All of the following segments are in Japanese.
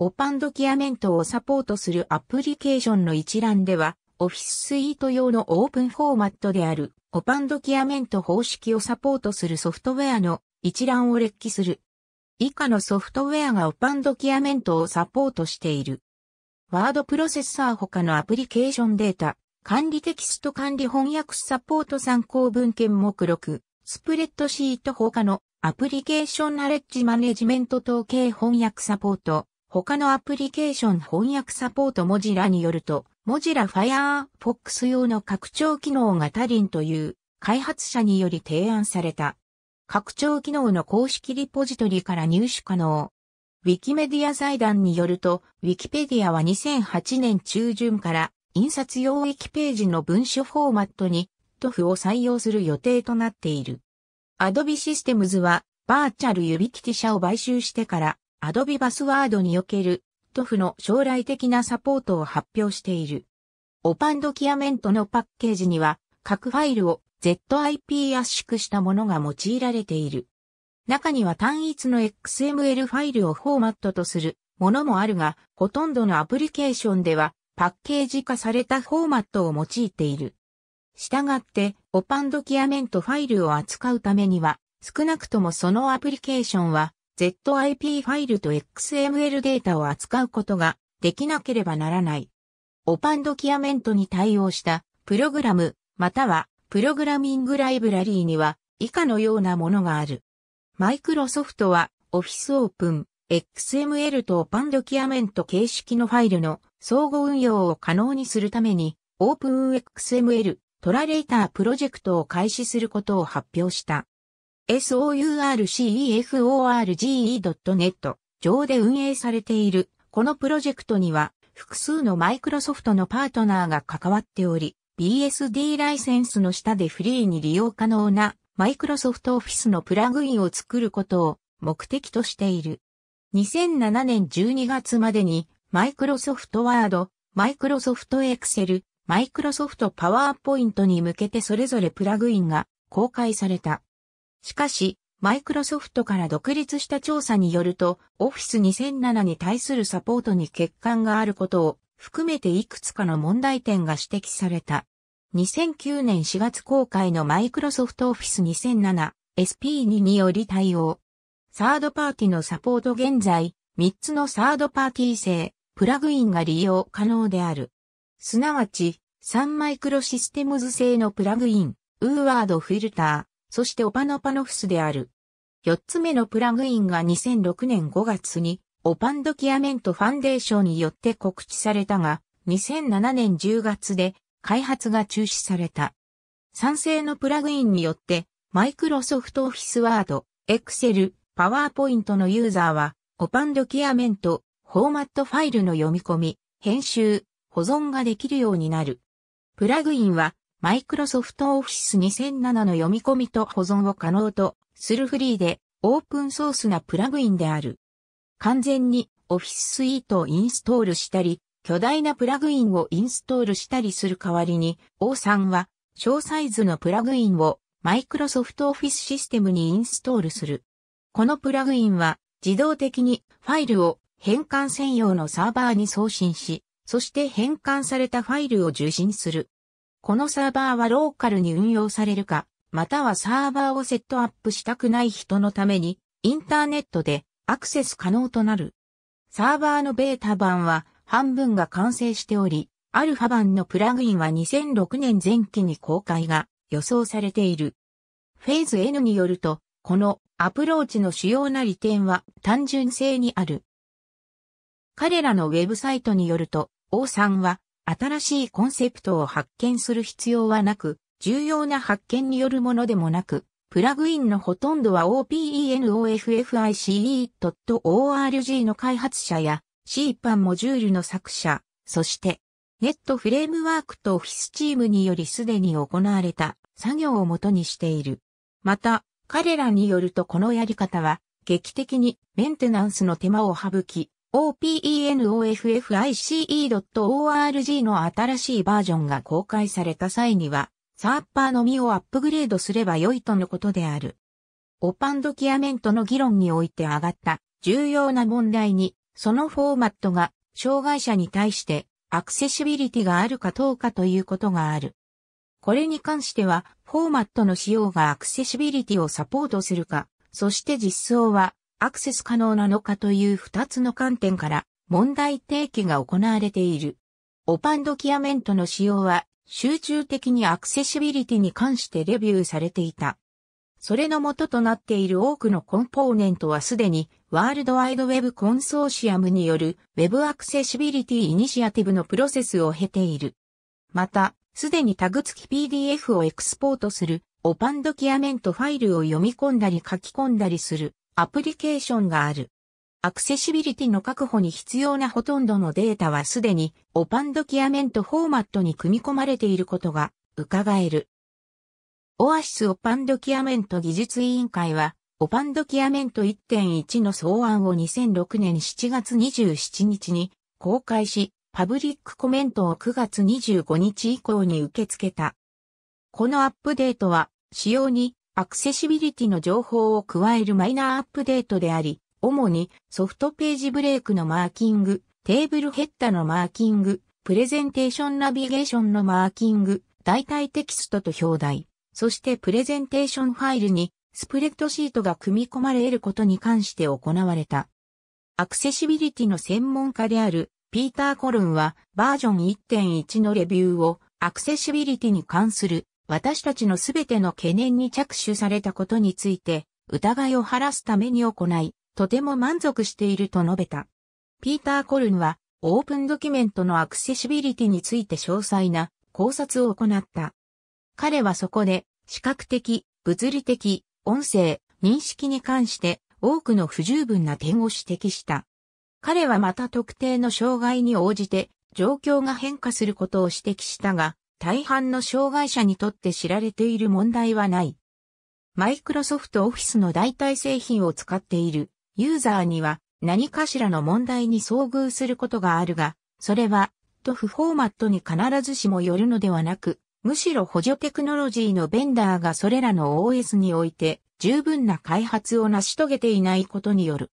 オパンドキアメントをサポートするアプリケーションの一覧では、オフィススイート用のオープンフォーマットである、オパンドキアメント方式をサポートするソフトウェアの一覧を列記する。以下のソフトウェアがオパンドキアメントをサポートしている。ワードプロセッサー他のアプリケーションデータ、管理テキスト管理翻訳サポート参考文献目録、スプレッドシート他のアプリケーションナレッジマネジメント統計翻訳サポート、他のアプリケーション翻訳サポートモジラによると、モジラ Firefox 用の拡張機能がタリンという開発者により提案された。拡張機能の公式リポジトリから入手可能。ウィキメディア財団によると、ウィキペディアは2008年中旬から印刷用域ページの文書フォーマットに TOF を採用する予定となっている。Adobe Systems はバーチャルユビキティ社を買収してからアドビバスワードにおける、トフの将来的なサポートを発表している。オパンドキアメントのパッケージには、各ファイルを ZIP 圧縮したものが用いられている。中には単一の XML ファイルをフォーマットとするものもあるが、ほとんどのアプリケーションではパッケージ化されたフォーマットを用いている。したがって、オパンドキアメントファイルを扱うためには、少なくともそのアプリケーションは ZIP ファイルと XML データを扱うことができなければならない。オパンドキアメントに対応したプログラムまたはプログラミングライブラリーには以下のようなものがある。マイクロソフトは Office Open XML とオパンドキアメント形式のファイルの相互運用を可能にするために OpenXML トラレータープロジェクトを開始することを発表した。sourceforge.net 上で運営されているこのプロジェクトには複数のマイクロソフトのパートナーが関わっており BSD ライセンスの下でフリーに利用可能なマイクロソフトオフィスのプラグインを作ることを目的としている。2007年12月までにマイクロソフトワード、マイクロソフトエクセル、マイクロソフトパワーポイントに向けてそれぞれプラグインが公開された。しかし、マイクロソフトから独立した調査によると、オフィス2007に対するサポートに欠陥があることを含めていくつかの問題点が指摘された。2009年4月公開のマイクロソフトオフィス 2007SP2 により対応。サードパーティのサポート現在、3つのサードパーティ製、プラグインが利用可能である。すなわち、3マイクロシステムズ製のプラグイン、ウーワードフィルター、そしてオパノパノフスである。四つ目のプラグインが2006年5月に、オパンドキアメントファンデーションによって告知されたが、2007年10月で開発が中止された。賛成のプラグインによって、マイクロソフトオフィスワード、エクセル、パワーポイントのユーザーは、オパンドキアメント、フォーマットファイルの読み込み、編集、保存ができるようになる。プラグインはマイクロソフトオフィス2007の読み込みと保存を可能とするフリーでオープンソースなプラグインである。完全にオフィススイートをインストールしたり、巨大なプラグインをインストールしたりする代わりに、O さんは小サイズのプラグインをマイクロソフトオフィスシステムにインストールする。このプラグインは自動的にファイルを変換専用のサーバーに送信し、そして変換されたファイルを受信する。このサーバーはローカルに運用されるか、またはサーバーをセットアップしたくない人のために、インターネットでアクセス可能となる。サーバーのベータ版は半分が完成しており、アルファ版のプラグインは2006年前期に公開が予想されている。フェーズ N によると、このアプローチの主要な利点は単純性にある。彼らのウェブサイトによると、王さんは新しいコンセプトを発見する必要はなく、重要な発見によるものでもなく、プラグインのほとんどは OpenOFFICE.org の開発者や C ンモジュールの作者、そして、ネットフレームワークとオフィスチームによりすでに行われた作業をもとにしている。また、彼らによるとこのやり方は、劇的にメンテナンスの手間を省き、OpenOFFICE.org の新しいバージョンが公開された際には、サーパーのみをアップグレードすれば良いとのことである。オパンドキアメントの議論において上がった重要な問題に、そのフォーマットが障害者に対してアクセシビリティがあるかどうかということがある。これに関しては、フォーマットの使用がアクセシビリティをサポートするか、そして実装はアクセス可能なのかという二つの観点から問題提起が行われている。オパンドキアメントの使用は集中的にアクセシビリティに関してレビューされていた。それの元となっている多くのコンポーネントはすでにワールドワイドウェブコンソーシアムによるウェブアクセシビリティイニシアティブのプロセスを経ている。また、すでにタグ付き PDF をエクスポートするオパンドキアメントファイルを読み込んだり書き込んだりするアプリケーションがある。アクセシビリティの確保に必要なほとんどのデータはすでにオパンドキアメントフォーマットに組み込まれていることが伺える。オアシスオパンドキアメント技術委員会はオパンドキアメント1.1の草案を2006年7月27日に公開し、パブリックコメントを9月25日以降に受け付けた。このアップデートは、使用にアクセシビリティの情報を加えるマイナーアップデートであり、主にソフトページブレイクのマーキング、テーブルヘッダのマーキング、プレゼンテーションナビゲーションのマーキング、代替テキストと表題、そしてプレゼンテーションファイルにスプレッドシートが組み込まれ得ることに関して行われた。アクセシビリティの専門家であるピーター・コルンはバージョン1.1のレビューをアクセシビリティに関する私たちのすべての懸念に着手されたことについて、疑いを晴らすために行い、とても満足していると述べた。ピーター・コルンは、オープンドキュメントのアクセシビリティについて詳細な考察を行った。彼はそこで、視覚的、物理的、音声、認識に関して多くの不十分な点を指摘した。彼はまた特定の障害に応じて状況が変化することを指摘したが、大半の障害者にとって知られている問題はない。マイクロソフトオフィスの代替製品を使っているユーザーには何かしらの問題に遭遇することがあるが、それは、トフフォーマットに必ずしもよるのではなく、むしろ補助テクノロジーのベンダーがそれらの OS において十分な開発を成し遂げていないことによる。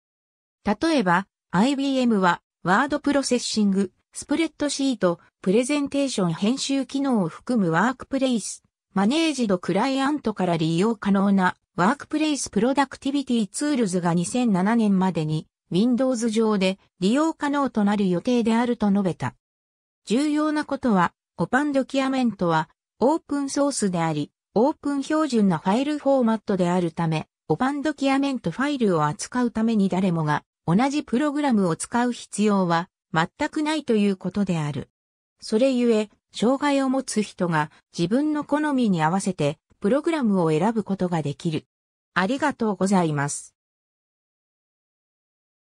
例えば、IBM はワードプロセッシング、スプレッドシート、プレゼンテーション編集機能を含むワークプレイス、マネージドクライアントから利用可能なワークプレイスプロダクティビティツールズが2007年までに Windows 上で利用可能となる予定であると述べた。重要なことは、オパンドキュアメントはオープンソースであり、オープン標準なファイルフォーマットであるため、オパンドキュアメントファイルを扱うために誰もが同じプログラムを使う必要は全くないということである。それゆえ、障害を持つ人が自分の好みに合わせてプログラムを選ぶことができる。ありがとうございます。